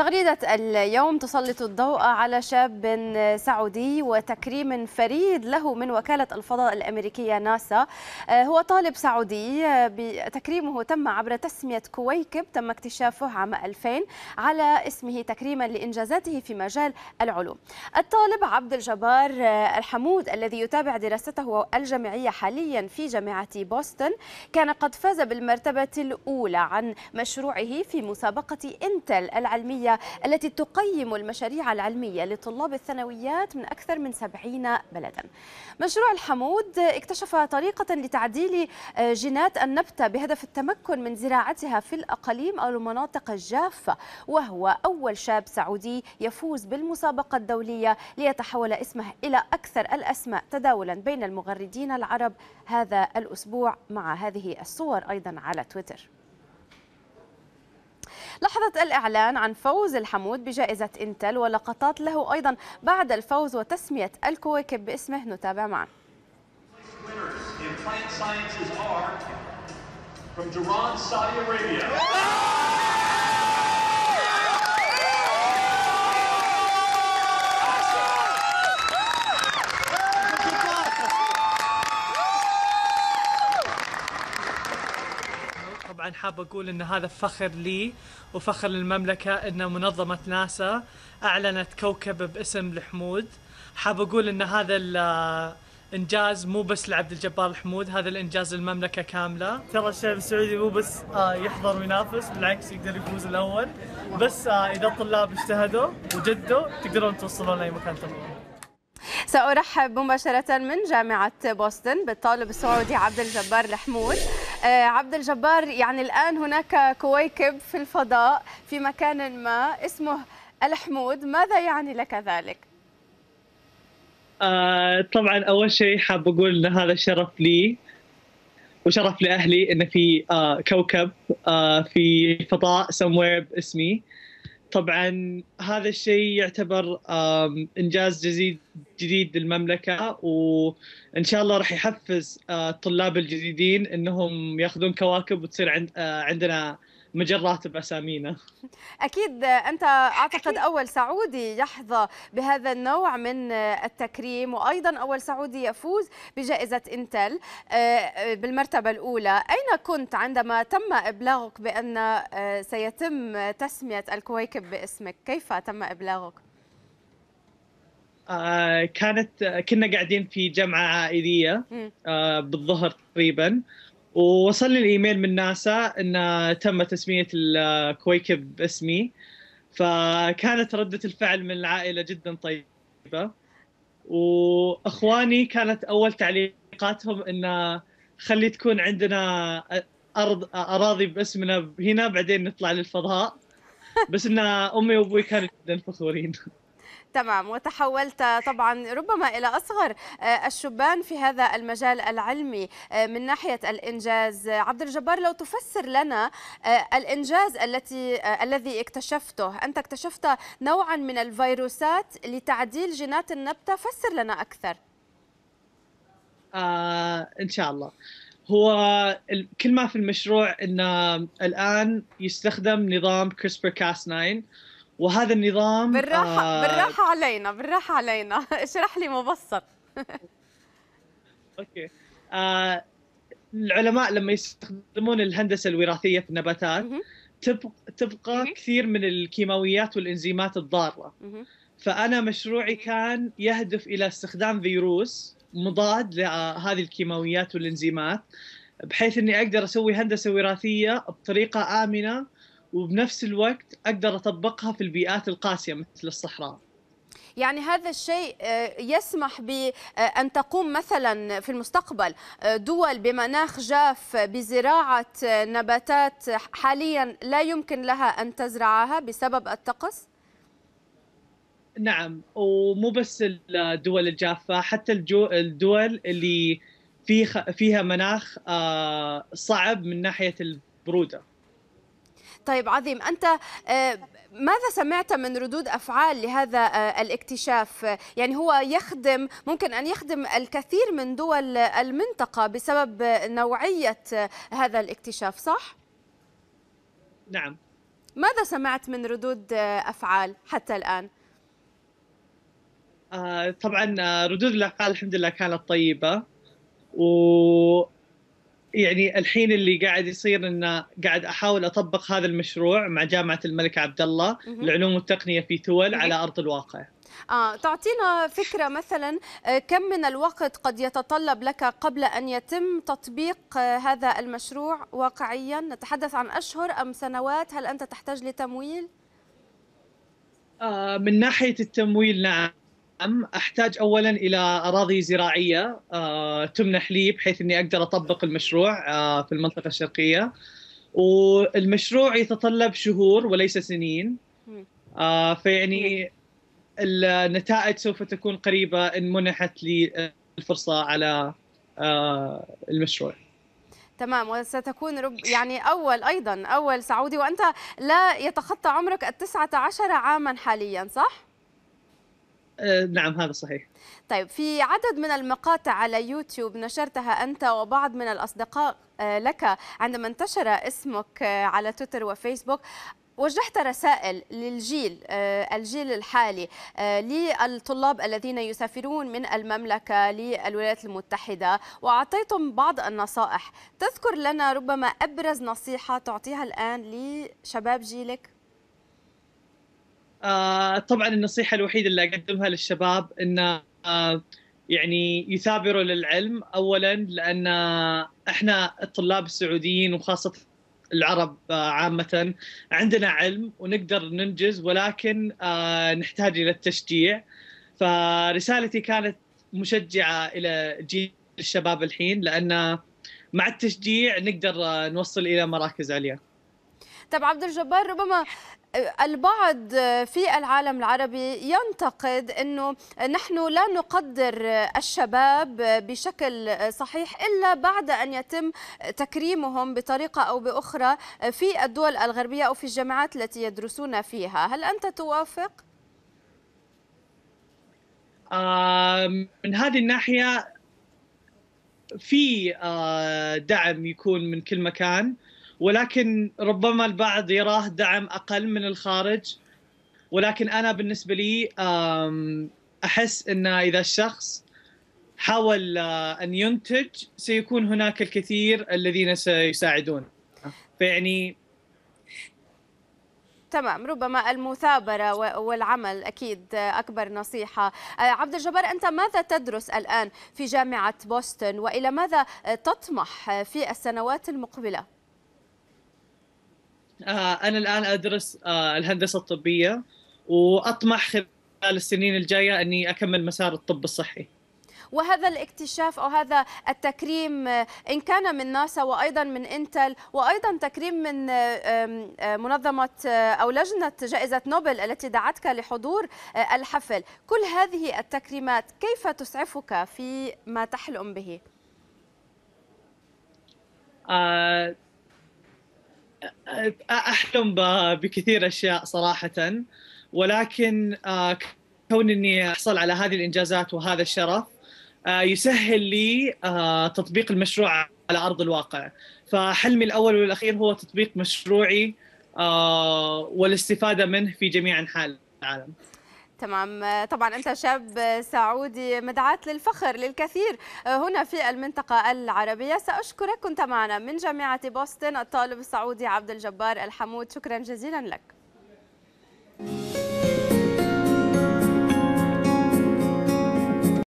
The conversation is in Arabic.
تغريدة اليوم تسلط الضوء على شاب سعودي وتكريم فريد له من وكالة الفضاء الأمريكية ناسا آه، هو طالب سعودي آه، تكريمه تم عبر تسمية كويكب تم اكتشافه عام 2000 على اسمه تكريما لإنجازاته في مجال العلوم الطالب عبد الجبار آه، الحمود الذي يتابع دراسته الجامعية حاليا في جامعة بوسطن كان قد فاز بالمرتبة الأولى عن مشروعه في مسابقة إنتل العلمية التي تقيم المشاريع العلمية لطلاب الثانويات من أكثر من 70 بلدا مشروع الحمود اكتشف طريقة لتعديل آه، جينات النبتة بهدف التمكن من زراعتها في الأقاليم أو المناطق الجافة وهو أول شاب سعودي يفوز بالمسابقة الدولية ليتحول اسمه إلى أكثر الأسماء تداولا بين المغردين العرب هذا الأسبوع مع هذه الصور أيضا على تويتر لحظة الإعلان عن فوز الحمود بجائزة إنتل ولقطات له أيضا بعد الفوز وتسمية الكواكب باسمه نتابع معا From Duran, Saudi Arabia. حاب اقول ان هذا فخر لي وفخر للمملكه ان منظمه ناسا اعلنت كوكب باسم الحمود حاب اقول ان هذا انجاز مو بس لعبد الجبار الحمود هذا الانجاز للمملكه كامله ترى الشعب السعودي مو بس آه، يحضر وينافس بالعكس يقدر يفوز الاول بس آه، اذا الطلاب اجتهدوا وجدوا تقدرون توصلون لاي مكان تبغون سأرحب مباشرة من جامعة بوسطن بالطالب السعودي عبد الجبار الحمود آه، عبد الجبار يعني الآن هناك كويكب في الفضاء في مكان ما اسمه الحمود ماذا يعني لك ذلك؟ آه طبعا أول شيء حاب أقول أن هذا شرف لي وشرف لأهلي أن في آه كوكب آه في الفضاء somewhere باسمي طبعا هذا الشيء يعتبر انجاز جديد جديد للمملكه وان شاء الله راح يحفز آه، الطلاب الجديدين انهم ياخذون كواكب وتصير عند آه، عندنا مجرات باسامينا اكيد انت اعتقد اول سعودي يحظى بهذا النوع من التكريم وايضا اول سعودي يفوز بجائزه انتل آه، آه، بالمرتبه الاولى اين كنت عندما تم ابلاغك بان آه، سيتم تسميه الكويكب باسمك كيف تم ابلاغك كانت كنا قاعدين في جمعه عائليه بالظهر تقريبا ووصلني الايميل من ناسا ان تم تسميه الكويكب باسمي فكانت رده الفعل من العائله جدا طيبه واخواني كانت اول تعليقاتهم ان خلي تكون عندنا ارض اراضي باسمنا هنا بعدين نطلع للفضاء بس ان امي وابوي كانوا جدا فخورين تمام وتحولت طبعا ربما إلى أصغر آه، الشبان في هذا المجال العلمي آه، من ناحية الإنجاز عبد الجبار لو تفسر لنا آه، الإنجاز التي الذي اكتشفته أنت اكتشفت نوعا من الفيروسات لتعديل جينات النبتة فسر لنا أكثر آه إن شاء الله هو كل ما في المشروع ان الان يستخدم نظام كريسبر كاس 9 وهذا النظام بالراحه آه بالراحه علينا بالراحه علينا اشرح لي مبسط اوكي آه العلماء لما يستخدمون الهندسه الوراثيه في النباتات تبقى, تبقى كثير من الكيماويات والانزيمات الضاره فانا مشروعي كان يهدف الى استخدام فيروس مضاد لهذه الكيماويات والانزيمات بحيث اني اقدر اسوي هندسه وراثيه بطريقه امنه وبنفس الوقت اقدر اطبقها في البيئات القاسيه مثل الصحراء. يعني هذا الشيء آه، يسمح بأن آه، تقوم مثلا في المستقبل آه، دول بمناخ جاف بزراعة نباتات حاليا لا يمكن لها أن تزرعها بسبب الطقس؟ نعم ومو بس الدول الجافة حتى الدول اللي في فيها مناخ صعب من ناحية البرودة طيب عظيم أنت آه، ماذا سمعت من ردود أفعال لهذا آه، الاكتشاف يعني هو يخدم ممكن أن يخدم الكثير من دول المنطقة بسبب نوعية آه، هذا الاكتشاف صح؟ نعم ماذا سمعت من ردود أفعال حتى الآن؟ آه طبعا ردود الأفعال الحمد لله كانت طيبة و يعني الحين اللي قاعد يصير انه قاعد احاول اطبق هذا المشروع مع جامعه الملك عبد الله للعلوم والتقنيه في ثول على ارض الواقع. آه، تعطينا فكرة مثلا آه، كم من الوقت قد يتطلب لك قبل أن يتم تطبيق آه، هذا المشروع واقعيا نتحدث عن أشهر أم سنوات هل أنت تحتاج لتمويل؟ آه، من ناحية التمويل نعم ام احتاج اولا الى اراضي زراعيه آه، تمنح لي بحيث اني اقدر اطبق المشروع آه، في المنطقه الشرقيه والمشروع يتطلب شهور وليس سنين آه، فيعني النتائج سوف تكون قريبه ان منحت لي الفرصه على المشروع تمام وستكون رب يعني أول أيضا أول سعودي وأنت لا يتخطى عمرك التسعة عشر عاما حاليا صح؟ آه، نعم هذا صحيح طيب في عدد من المقاطع على يوتيوب نشرتها أنت وبعض من الأصدقاء آه، لك عندما انتشر اسمك آه، على تويتر وفيسبوك وجهت رسائل للجيل الجيل الحالي للطلاب الذين يسافرون من المملكة للولايات المتحدة وأعطيتم بعض النصائح تذكر لنا ربما أبرز نصيحة تعطيها الآن لشباب جيلك؟ آه طبعا النصيحه الوحيده اللي اقدمها للشباب ان آه يعني يثابروا للعلم اولا لان احنا الطلاب السعوديين وخاصه العرب آه، عامه عندنا علم ونقدر ننجز ولكن آه، نحتاج الى التشجيع فرسالتي كانت مشجعه الى جيل الشباب الحين لان مع التشجيع نقدر آه، نوصل الى مراكز عليا. طب عبد الجبار ربما البعض في العالم العربي ينتقد انه نحن لا نقدر الشباب بشكل صحيح الا بعد ان يتم تكريمهم بطريقه او باخرى في الدول الغربيه او في الجامعات التي يدرسون فيها، هل انت توافق؟ آه، من هذه الناحيه في آه، دعم يكون من كل مكان ولكن ربما البعض يراه دعم اقل من الخارج ولكن انا بالنسبه لي احس ان اذا الشخص حاول آه، ان ينتج سيكون هناك الكثير الذين سيساعدون فيعني تمام ربما المثابرة والعمل أكيد أكبر نصيحة آه، عبد الجبار أنت ماذا تدرس الآن في جامعة بوسطن وإلى ماذا تطمح في السنوات المقبلة؟ آه، انا الان ادرس آه، الهندسه الطبيه واطمح خلال السنين الجايه اني اكمل مسار الطب الصحي. وهذا الاكتشاف او هذا التكريم آه، ان كان من ناسا وايضا من انتل وايضا تكريم من منظمه او لجنه جائزه نوبل التي دعتك لحضور الحفل، كل هذه التكريمات كيف تسعفك في ما تحلم به؟ آه احلم بكثير اشياء صراحه ولكن آه، كون اني احصل على هذه الانجازات وهذا الشرف آه، يسهل لي آه، تطبيق المشروع على ارض الواقع فحلمي الاول والاخير هو تطبيق مشروعي والاستفاده منه في جميع انحاء العالم تمام طبعا أنت شاب سعودي مدعاة للفخر للكثير هنا في المنطقة العربية سأشكرك كنت معنا من جامعة بوسطن الطالب السعودي عبد الجبار الحمود شكرا جزيلا لك